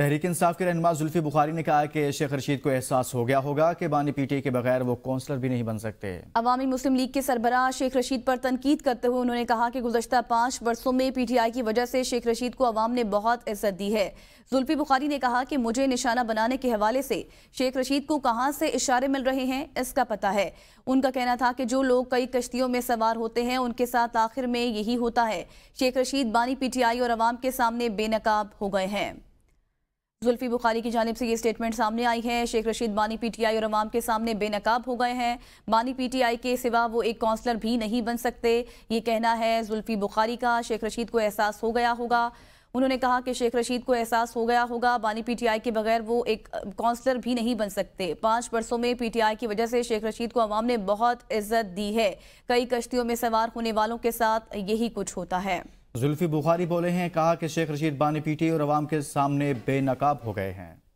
तहरीक इंसाफ के रहनमा जुल्फी बुखारी ने कहा कि शेख रशीद को एहसास हो गया होगा कि बानी पीटी के बगैर वो कौंसलर भी नहीं बन सकते अवामी मुस्लिम लीग के सरबरा शेख रशीद पर तनकीद करते हुए उन्होंने कहा कि गुजशत पाँच वर्षों में पी टी आई की वजह से शेख रशीद को अवाम ने बहुत इज्जत दी है जुल्फी बुखारी ने कहा कि मुझे निशाना बनाने के हवाले से शेख रशीद को कहाँ से इशारे मिल रहे हैं इसका पता है उनका कहना था कि जो लोग कई कश्तियों में सवार होते हैं उनके साथ आखिर में यही होता है शेख रशीद बानी पी टी आई और अवाम के सामने बेनकाब हो गए हैं जुल्फी बुखारी की जानब से ये स्टेटमेंट सामने आई है शेख रशीद बानी पीटीआई और अवाम के सामने बेनकाब हो गए हैं बानी पीटीआई के सिवा वो एक काउंसलर भी नहीं बन सकते ये कहना है जुल्फी बुखारी का शेख रशीद को एहसास हो गया होगा उन्होंने कहा कि शेख रशीद को एहसास हो गया होगा बानी पीटीआई के बगैर वो एक काउंसलर भी नहीं बन सकते पाँच बरसों में पीटीआई की वजह से शेख रशीद को अवाम ने बहुत इज्जत दी है कई कश्तियों में सवार होने वालों के साथ यही कुछ होता है जुल्फी बुखारी बोले हैं कहा कि शेख रशीद बानी पीटी और आवाम के सामने बेनकाब हो गए हैं